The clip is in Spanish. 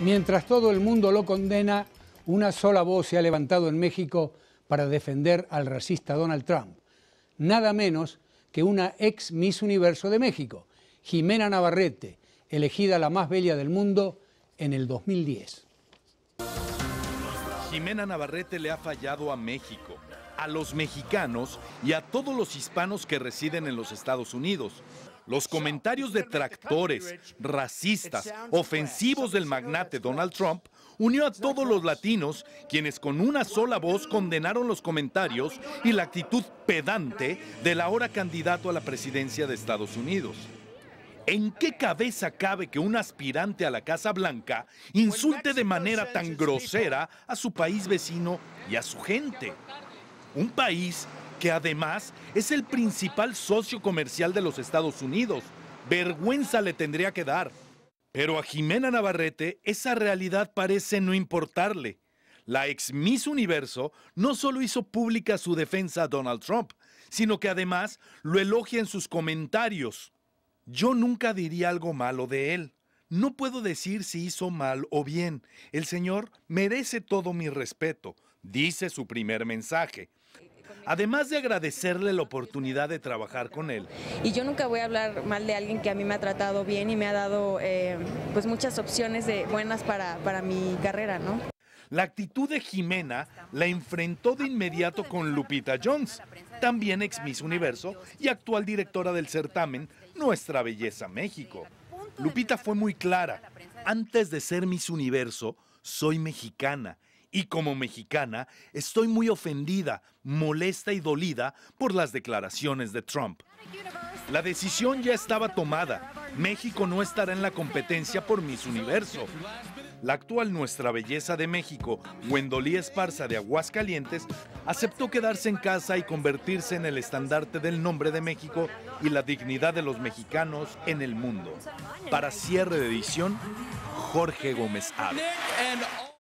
Mientras todo el mundo lo condena, una sola voz se ha levantado en México para defender al racista Donald Trump. Nada menos que una ex Miss Universo de México, Jimena Navarrete, elegida la más bella del mundo en el 2010. Jimena Navarrete le ha fallado a México a los mexicanos y a todos los hispanos que residen en los Estados Unidos. Los comentarios detractores, racistas, ofensivos del magnate Donald Trump unió a todos los latinos, quienes con una sola voz condenaron los comentarios y la actitud pedante del ahora candidato a la presidencia de Estados Unidos. ¿En qué cabeza cabe que un aspirante a la Casa Blanca insulte de manera tan grosera a su país vecino y a su gente? un país que además es el principal socio comercial de los Estados Unidos. Vergüenza le tendría que dar. Pero a Jimena Navarrete esa realidad parece no importarle. La ex Miss Universo no solo hizo pública su defensa a Donald Trump, sino que además lo elogia en sus comentarios. Yo nunca diría algo malo de él. No puedo decir si hizo mal o bien. El señor merece todo mi respeto, dice su primer mensaje además de agradecerle la oportunidad de trabajar con él. Y yo nunca voy a hablar mal de alguien que a mí me ha tratado bien y me ha dado eh, pues, muchas opciones de, buenas para, para mi carrera, ¿no? La actitud de Jimena la enfrentó de inmediato con Lupita Jones, también ex Miss Universo y actual directora del certamen Nuestra Belleza México. Lupita fue muy clara. Antes de ser Miss Universo, soy mexicana y como mexicana estoy muy ofendida, molesta y dolida por las declaraciones de Trump. La decisión ya estaba tomada. México no estará en la competencia por Miss Universo. La actual nuestra belleza de México, Wendolí Esparza de Aguascalientes, aceptó quedarse en casa y convertirse en el estandarte del nombre de México y la dignidad de los mexicanos en el mundo. Para cierre de edición, Jorge Gómez Ávila.